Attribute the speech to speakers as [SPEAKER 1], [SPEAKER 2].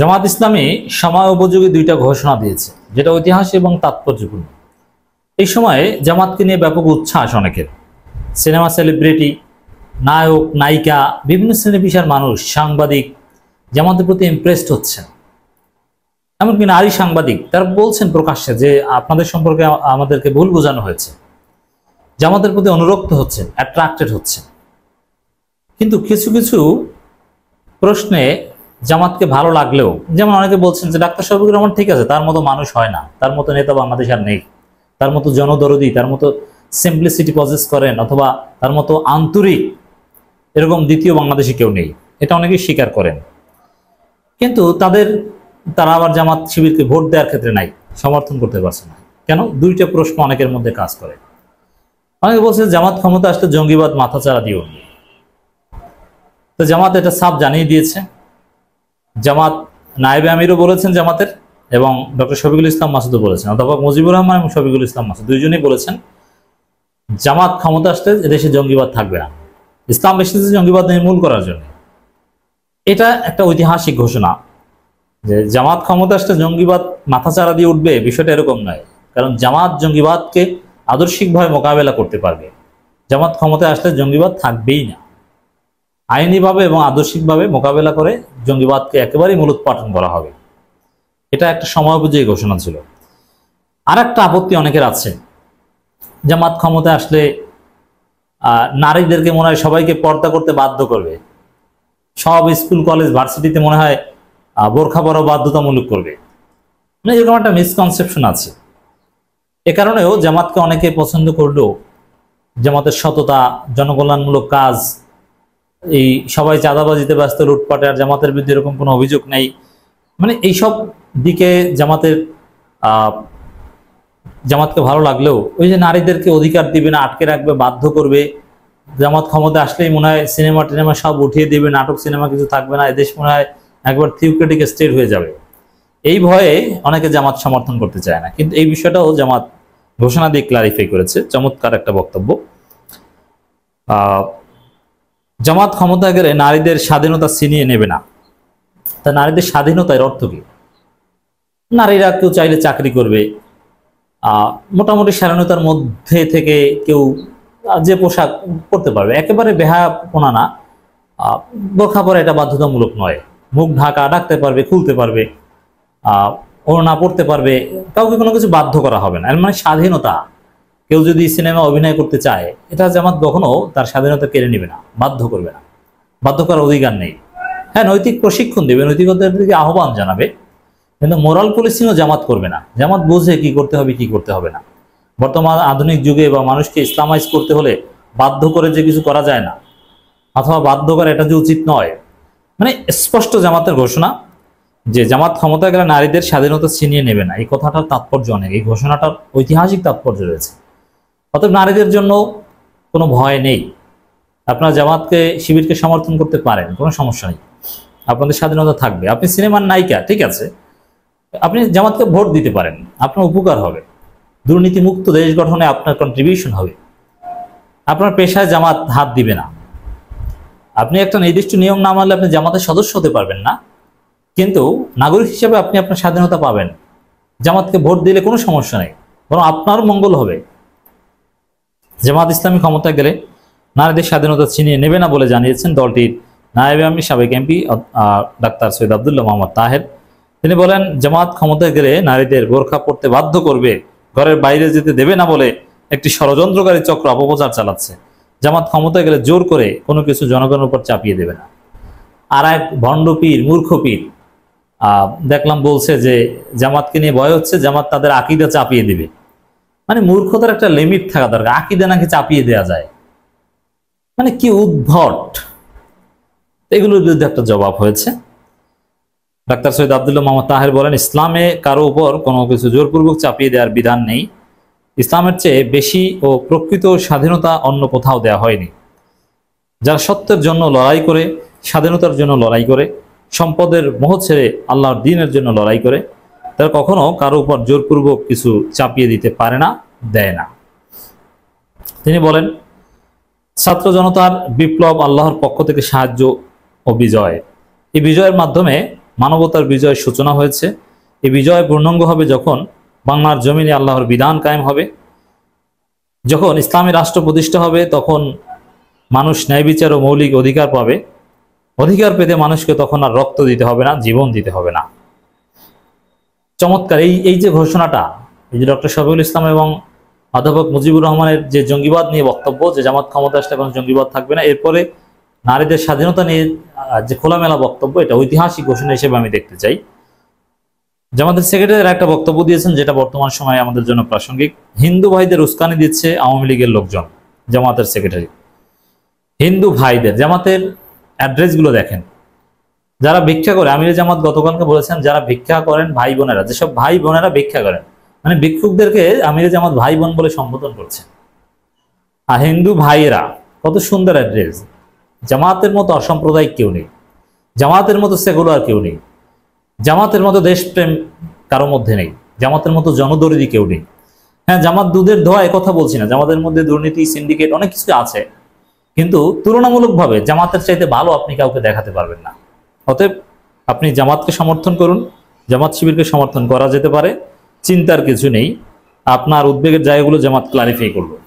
[SPEAKER 1] জামাত ইসলামী সময় উপযোগী দুইটা ঘোষণা দিয়েছে যেটা ঐতিহাসিক এবং তাৎপর্যপূর্ণ এই সময়ে জামাতকে নিয়ে ব্যাপক উচ্ছ্বাস অনেকের সিনেমা সেলিব্রিটি নায়ক নায়িকা বিভিন্ন শ্রেণীপিশার মানুষ সাংবাদিক জামাতের প্রতি ইমপ্রেসড হচ্ছেন এমনকি নারী সাংবাদিক তারা বলছেন প্রকাশ্যে যে আপনাদের সম্পর্কে আমাদেরকে ভুল বোঝানো হয়েছে জামাতের প্রতি অনুরক্ত হচ্ছেন অ্যাট্রাক্টেড হচ্ছেন কিন্তু কিছু কিছু প্রশ্নে জামাতকে ভালো লাগলেও যেমন অনেকে বলছেন যে ডাক্তার শফিকুর রহমান ঠিক আছে তার মতো মানুষ হয় না তার মতো নেতা বাংলাদেশ আর নেই তার মতো জনদরদি তার মতো সিম্পলিসিটি পজেস করেন অথবা তার মতো আন্তরিক এরকম দ্বিতীয় বাংলাদেশে কেউ নেই এটা অনেকেই স্বীকার করেন কিন্তু তাদের তারা আবার জামাত শিবিরকে ভোট দেওয়ার ক্ষেত্রে নাই সমর্থন করতে পারছে না কেন দুইটা প্রশ্ন অনেকের মধ্যে কাজ করে অনেকে বলছে জামাত ক্ষমতা আসতে জঙ্গিবাদ মাথাচাড়া দিও তো জামাত এটা সাপ জানিয়ে দিয়েছে জামাত নায়েবে আমিরও বলেছেন জামাতের এবং ডক্টর শফিকুল ইসলাম মাসুদও বলেছেন অথবা মুজিবুর রহমান এবং শফিকুল ইসলাম মাসুদ দুইজনেই বলেছেন জামাত ক্ষমতা আসতে এদেশে জঙ্গিবাদ থাকবে না ইসলাম এসেছে জঙ্গিবাদ নির্মূল করার জন্য এটা একটা ঐতিহাসিক ঘোষণা যে জামাত ক্ষমতা আসতে জঙ্গিবাদ মাথাচাড়া দিয়ে উঠবে বিষয়টা এরকম নয় কারণ জামাত জঙ্গিবাদকে আদর্শিকভাবে মোকাবেলা করতে পারবে জামাত ক্ষমতায় আসলে জঙ্গিবাদ থাকবেই না আইনিভাবে এবং আদর্শিকভাবে মোকাবেলা করে জঙ্গিবাদকে একেবারেই মূলোৎপাটন করা হবে এটা একটা সময়োপযোগী ঘোষণা ছিল আর একটা আপত্তি অনেকের আছে জামাত ক্ষমতা আসলে নারীদেরকে মনে হয় সবাইকে পর্দা করতে বাধ্য করবে সব স্কুল কলেজ ভার্সিটিতে মনে হয় বোরখা পরা বাধ্যতামূলক করবে মানে এরকম একটা মিসকনসেপশন আছে এ কারণেও জামাতকে অনেকে পছন্দ করলেও জামাতের সততা জনকল্যাণমূলক কাজ এই সবাই চাঁদাবাজিতে ব্যস্ত লুটপাটে আর জামাতের বিরুদ্ধে এরকম কোনো অভিযোগ নেই মানে এইসব দিকে জামাতের জামাতকে ভালো লাগলেও ওই যে নারীদেরকে অধিকার দিবে না আটকে রাখবে বাধ্য করবে জামাত ক্ষমতা আসলেই মনে হয় সিনেমা টিনেমা সব উঠিয়ে দিবে নাটক সিনেমা কিছু থাকবে না এদেশ মনে হয় একবার থিওক্রেটিক স্টেট হয়ে যাবে এই ভয়ে অনেকে জামাত সমর্থন করতে চায় না কিন্তু এই বিষয়টাও জামাত ঘোষণা দিয়ে ক্লারিফাই করেছে চমৎকার একটা বক্তব্য জামাত ক্ষমতা গেলে নারীদের স্বাধীনতা ছিনিয়ে নেবে না তা নারীদের স্বাধীনতার অর্থ কি নারীরা কেউ চাইলে চাকরি করবে মোটামুটি স্বাধীনতার মধ্যে থেকে কেউ যে পোশাক করতে পারবে একেবারে বেহাপনা না বোরখা পরা এটা বাধ্যতামূলক নয় মুখ ঢাকা ডাকতে পারবে খুলতে পারবে ওড়না পড়তে পারবে কাউকে কোনো কিছু বাধ্য করা হবে না মানে স্বাধীনতা কেউ যদি সিনেমা অভিনয় করতে চায় এটা জামাত কখনো তার স্বাধীনতা কেড়ে নেবে না বাধ্য করবে না বাধ্য করার অধিকার নেই হ্যাঁ নৈতিক প্রশিক্ষণ দেবে নৈতিকতার দিকে আহ্বান জানাবে কিন্তু মোরাল পলিসিও জামাত করবে না জামাত বোঝে কি করতে হবে কি করতে হবে না বর্তমান আধুনিক যুগে বা মানুষকে ইসলামাইজ করতে হলে বাধ্য করে যে কিছু করা যায় না অথবা বাধ্য করা এটা যে উচিত নয় মানে স্পষ্ট জামাতের ঘোষণা যে জামাত ক্ষমতা গেলে নারীদের স্বাধীনতা ছিনিয়ে নেবে না এই কথাটার তাৎপর্য অনেক এই ঘোষণাটার ঐতিহাসিক তাৎপর্য রয়েছে অতএব নারীদের জন্য কোনো ভয় নেই আপনার জামাতকে শিবিরকে সমর্থন করতে পারেন কোনো সমস্যা নেই আপনাদের স্বাধীনতা থাকবে আপনি সিনেমার নায়িকা ঠিক আছে আপনি জামাতকে ভোট দিতে পারেন আপনার উপকার হবে দুর্নীতিমুক্ত দেশ গঠনে আপনার কন্ট্রিবিউশন হবে আপনার পেশায় জামাত হাত দিবে না আপনি একটা নির্দিষ্ট নিয়ম না মানলে আপনি জামাতের সদস্য হতে পারবেন না কিন্তু নাগরিক হিসেবে আপনি আপনার স্বাধীনতা পাবেন জামাতকে ভোট দিলে কোনো সমস্যা নেই বরং আপনার মঙ্গল হবে জামাত ইসলামী ক্ষমতা গেলে নারীদের স্বাধীনতা ছিনিয়ে নেবে না বলে জানিয়েছেন দলটির নায়েবে আমি সাবেক এমপি ডাক্তার সৈয়দ আবদুল্লাহ মোহাম্মদ তাহের তিনি বলেন জামাত ক্ষমতায় গেলে নারীদের বোরখা পড়তে বাধ্য করবে ঘরের বাইরে যেতে দেবে না বলে একটি ষড়যন্ত্রকারী চক্র অপপ্রচার চালাচ্ছে জামাত ক্ষমতায় গেলে জোর করে কোনো কিছু জনগণের উপর চাপিয়ে দেবে না আর এক ভণ্ড পীর মূর্খ পীর দেখলাম বলছে যে জামাতকে নিয়ে ভয় হচ্ছে জামাত তাদের আকিদা চাপিয়ে দেবে মানে মূর্খতার একটা লিমিট থাকা দরকার আকিদে নাকি চাপিয়ে দেয়া যায় মানে কি উদ্ভট এগুলোর বিরুদ্ধে একটা জবাব হয়েছে ডাক্তার সৈয়দ আবদুল্লাহ মোহাম্মদ তাহের বলেন ইসলামে কারো উপর কোনো কিছু জোরপূর্বক চাপিয়ে দেওয়ার বিধান নেই ইসলামের চেয়ে বেশি ও প্রকৃত স্বাধীনতা অন্য কোথাও দেয়া হয়নি যারা সত্যের জন্য লড়াই করে স্বাধীনতার জন্য লড়াই করে সম্পদের মোহ ছেড়ে আল্লাহর দিনের জন্য লড়াই করে তারা কখনো কারো উপর জোরপূর্বক কিছু চাপিয়ে দিতে পারে না দেয় না তিনি বলেন ছাত্র জনতার বিপ্লব আল্লাহর পক্ষ থেকে সাহায্য ও বিজয় এই বিজয়ের মাধ্যমে মানবতার বিজয় সূচনা হয়েছে এই বিজয় পূর্ণাঙ্গ হবে যখন বাংলার জমিনে আল্লাহর বিধান কায়েম হবে যখন ইসলামী রাষ্ট্র প্রতিষ্ঠা হবে তখন মানুষ ন্যায় বিচার ও মৌলিক অধিকার পাবে অধিকার পেতে মানুষকে তখন আর রক্ত দিতে হবে না জীবন দিতে হবে না চমৎকার এই এই যে ঘোষণাটা এই যে ডক্টর শফিউল ইসলাম এবং অধ্যাপক মুজিবুর রহমানের যে জঙ্গিবাদ নিয়ে বক্তব্য যে জামাত ক্ষমতা আসলে এখন জঙ্গিবাদ থাকবে না এরপরে নারীদের স্বাধীনতা নিয়ে যে খোলামেলা বক্তব্য এটা ঐতিহাসিক ঘোষণা হিসেবে আমি দেখতে চাই জামাতের সেক্রেটারি একটা বক্তব্য দিয়েছেন যেটা বর্তমান সময়ে আমাদের জন্য প্রাসঙ্গিক হিন্দু ভাইদের উস্কানি দিচ্ছে আওয়ামী লীগের লোকজন জামাতের সেক্রেটারি হিন্দু ভাইদের জামাতের অ্যাড্রেসগুলো দেখেন যারা ভিক্ষা করে আমির জামাত গতকালকে বলেছেন যারা ভিক্ষা করেন ভাই বোনেরা যেসব ভাই বোনেরা ভিক্ষা করেন মানে ভিক্ষুকদেরকে আমির জামাত ভাই বোন বলে সম্বোধন করছেন আর হিন্দু ভাইয়েরা কত সুন্দর অ্যাড্রেস জামাতের মতো অসাম্প্রদায়িক কেউ নেই জামাতের মতো সেকুলার কেউ নেই জামাতের মতো দেশপ্রেম কারো মধ্যে নেই জামাতের মতো জনদরিদি কেউ নেই হ্যাঁ জামাত দুধের ধোয়া কথা বলছি না জামাতের মধ্যে দুর্নীতি সিন্ডিকেট অনেক কিছু আছে কিন্তু তুলনামূলকভাবে জামাতের চাইতে ভালো আপনি কাউকে দেখাতে পারবেন না অতএব আপনি জামাতকে সমর্থন করুন জামাত শিবিরকে সমর্থন করা যেতে পারে চিন্তার কিছু নেই আপনার উদ্বেগের জায়গাগুলো জামাত ক্লারিফাই করবে